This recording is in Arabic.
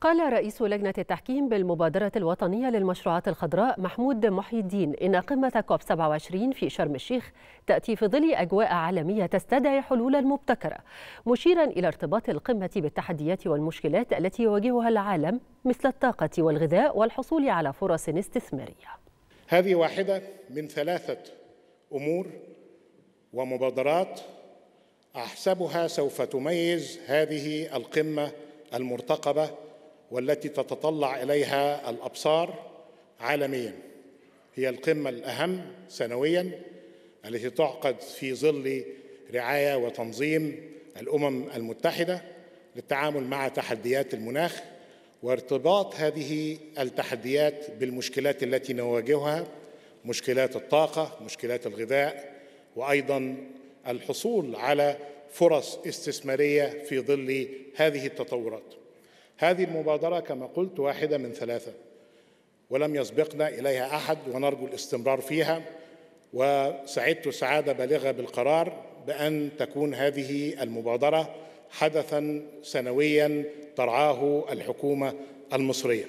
قال رئيس لجنة التحكيم بالمبادرة الوطنية للمشروعات الخضراء محمود محي الدين إن قمة كوب 27 في شرم الشيخ تأتي في ظل أجواء عالمية تستدعي حلولا مبتكرة مشيرا إلى ارتباط القمة بالتحديات والمشكلات التي يواجهها العالم مثل الطاقة والغذاء والحصول على فرص استثمارية هذه واحدة من ثلاثة أمور ومبادرات أحسبها سوف تميز هذه القمة المرتقبة والتي تتطلع اليها الابصار عالميا هي القمه الاهم سنويا التي تعقد في ظل رعايه وتنظيم الامم المتحده للتعامل مع تحديات المناخ وارتباط هذه التحديات بالمشكلات التي نواجهها مشكلات الطاقه مشكلات الغذاء وايضا الحصول على فرص استثماريه في ظل هذه التطورات هذه المبادرة كما قلت واحدة من ثلاثة ولم يسبقنا إليها أحد ونرجو الاستمرار فيها وسعدت سعادة بالغة بالقرار بأن تكون هذه المبادرة حدثا سنويا ترعاه الحكومة المصرية